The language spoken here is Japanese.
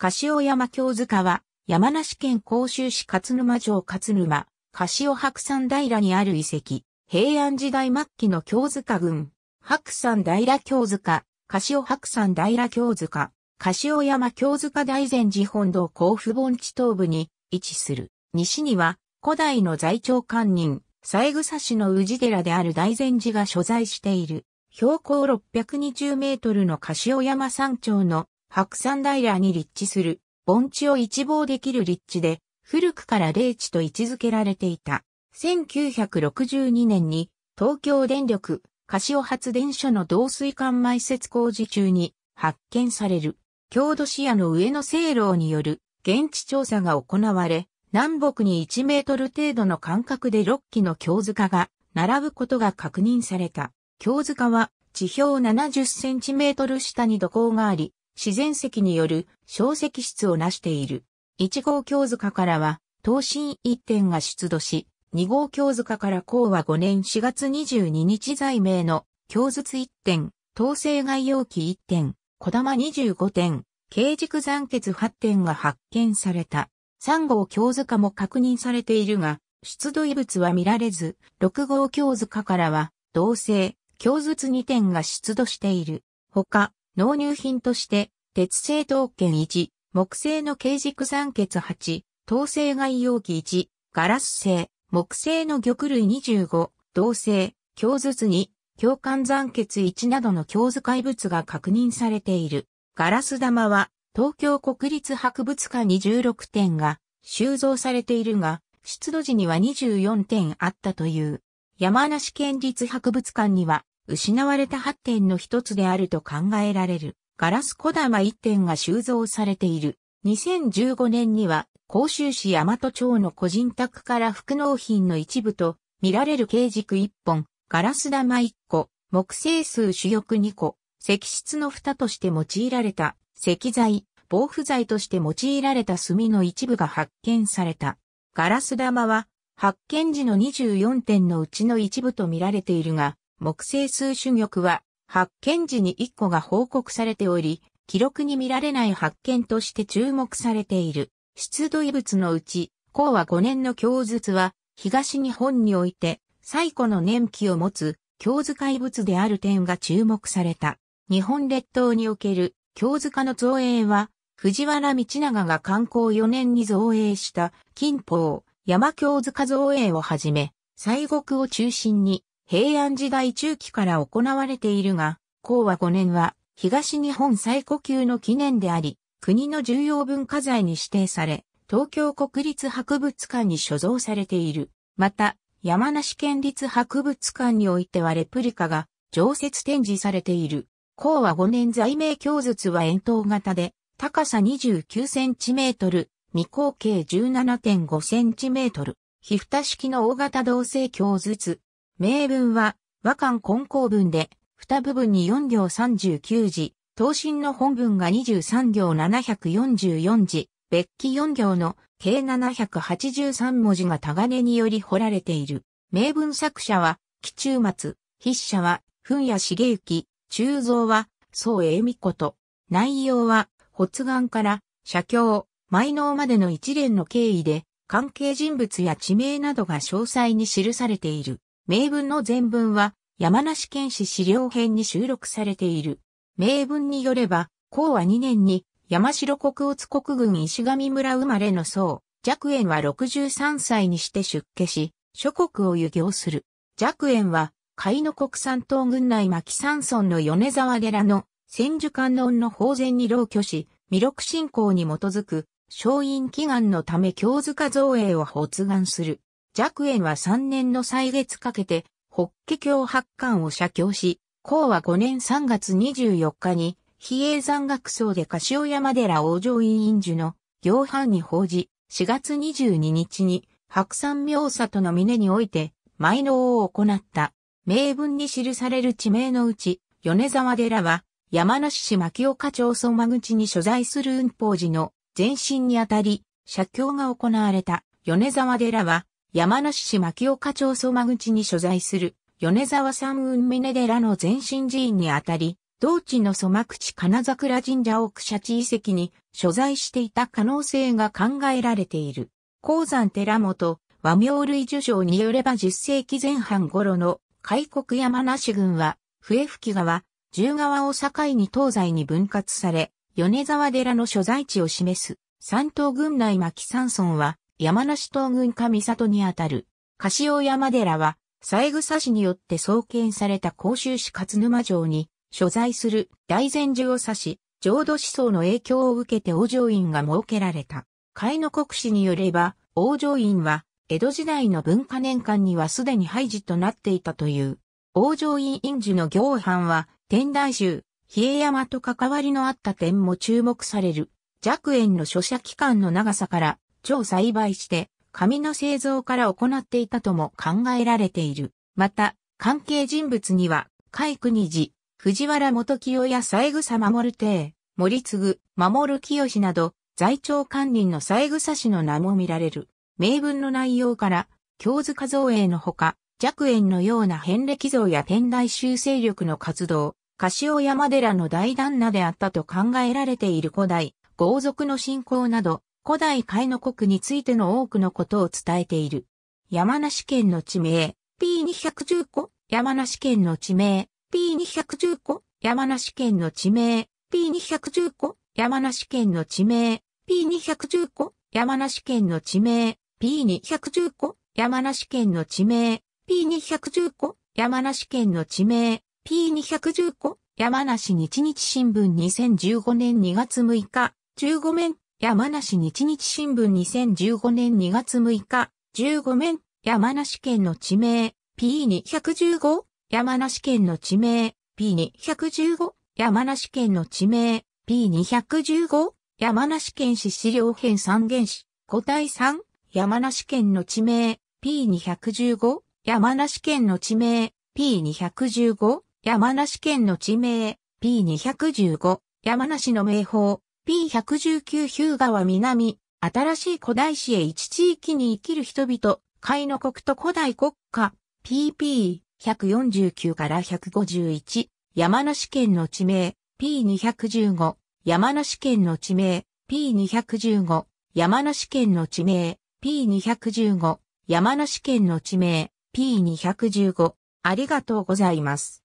柏山京塚は、山梨県甲州市勝沼城勝沼、柏白山平にある遺跡、平安時代末期の京塚群、白山平京塚、柏白山平京塚、柏山京塚大善寺本堂甲府盆地東部に位置する。西には、古代の在庁官人、西草市の宇治寺である大善寺が所在している。標高620メートルの柏山山頂の白山平に立地する、盆地を一望できる立地で、古くから霊地と位置づけられていた。1962年に東京電力柏発電所の導水管埋設工事中に発見される郷土視野の上の聖楼による現地調査が行われ、南北に1メートル程度の間隔で6基の京塚が並ぶことが確認された。京塚は地表70センチメートル下に土工があり、自然石による小石質を成している。1号京塚からは、東進1点が出土し、2号京塚から後は5年4月22日在名の京筒1点、東西外容器1点、小玉25点、軽軸残血8点が発見された。3号京塚も確認されているが、出土遺物は見られず、6号京塚からは、同性、京筒2点が出土している。他、納入品として、鉄製刀剣1、木製の軽軸残結8、陶製外容器1、ガラス製、木製の玉類25、銅製、強筒2、鏡管残血1などの鏡図怪物が確認されている。ガラス玉は、東京国立博物館に6点が収蔵されているが、出土時には24点あったという。山梨県立博物館には失われた8点の一つであると考えられる、ガラス小玉1点が収蔵されている。2015年には、甲州市大和町の個人宅から副納品の一部と、見られる軽軸1本、ガラス玉1個、木製数主翼2個、石室の蓋として用いられた、石材、防腐剤として用いられた炭の一部が発見された。ガラス玉は、発見時の24点のうちの一部と見られているが、木星数種玉は発見時に1個が報告されており、記録に見られない発見として注目されている。出土遺物のうち、高和5年の経筒は、東日本において、最古の年期を持つ、経塚遺物である点が注目された。日本列島における、経塚の造営は、藤原道長が観光4年に造営した、金宝、山経塚造営をはじめ、西国を中心に、平安時代中期から行われているが、講和5年は東日本最古級の記念であり、国の重要文化財に指定され、東京国立博物館に所蔵されている。また、山梨県立博物館においてはレプリカが常設展示されている。講和5年在名教術は円筒型で、高さ29センチメートル、未口径17.5センチメートル。皮蓋式の大型同性教術。名文は和漢根校文で、二部分に4行39字、東進の本文が23行744字、別記4行の計783文字が鋼により彫られている。名文作者は、紀中松、筆者は、文谷茂之、中蔵は、宋英美子と、内容は、発願から、写経、埋納までの一連の経緯で、関係人物や地名などが詳細に記されている。名文の全文は山梨県史資料編に収録されている。名文によれば、高和2年に山城国乙国郡石上村生まれの僧、若円は63歳にして出家し、諸国を遊行する。若円は、海の国産東軍内牧山村の米沢寺の千手観音の法前に老居し、弥勒信仰に基づく、松陰祈願のため京塚造営を発願する。若円は3年の歳月かけて、法華経八巻を写経し、孔は5年3月24日に、比叡山学僧で柏山寺王上院院樹の行藩に報じ、4月22日に、白山明里の峰において、埋納を行った。名文に記される地名のうち、米沢寺は、山梨市牧岡町相間口に所在する運法寺の前身にあたり、写経が行われた。米沢寺は、山梨市牧岡町曽間口に所在する、米沢山雲峰寺の前身寺院にあたり、同地の曽間口金桜神社奥社地遺跡に所在していた可能性が考えられている。鉱山寺本、和名類受賞によれば10世紀前半頃の開国山梨郡は、笛吹川、十川を境に東西に分割され、米沢寺の所在地を示す、山東郡内牧山村は、山梨東軍上里にあたる、柏山寺は、三枝市によって創建された甲州市勝沼城に、所在する大禅寺を指し、浄土思想の影響を受けて王城院が設けられた。海の国史によれば、王城院は、江戸時代の文化年間にはすでに廃寺となっていたという。王城院院寺の行藩は、天台宗、比叡山と関わりのあった点も注目される。若円の書写期間の長さから、超栽培して、紙の製造から行っていたとも考えられている。また、関係人物には、海国寺、藤原元清や三枝守邸、森継、守清など、在庁官人の三枝氏の名も見られる。名文の内容から、京塚造営のほか、弱縁のような遍歴像や天台修正力の活動、柏山寺の大旦那であったと考えられている古代、豪族の信仰など、古代海の国についての多くのことを伝えている。山梨県の地名、P210 個、山梨県の地名、P210 個、山梨県の地名、P210 個、山梨県の地名、P210 個、山梨県の地名、P210 個、山梨県の地名、P210 個、山梨県の地名、P210 個、山梨日日新聞2015年2月6日、15面山梨日日新聞2015年2月6日、15面、山梨県の地名、P215、山梨県の地名、P215、山梨県の地名、P215、山梨県市資料編三原市、5対3、山梨県の地名、P215、山梨県の地名、P215、山梨県の地名、P215、山梨の名宝、P119 ヒューガは南、新しい古代史へ一地域に生きる人々、海の国と古代国家、PP149 から151、山梨県の地名、P215、山梨県の地名、P215、山梨県の地名、P215、山梨県の地名、P215、ありがとうございます。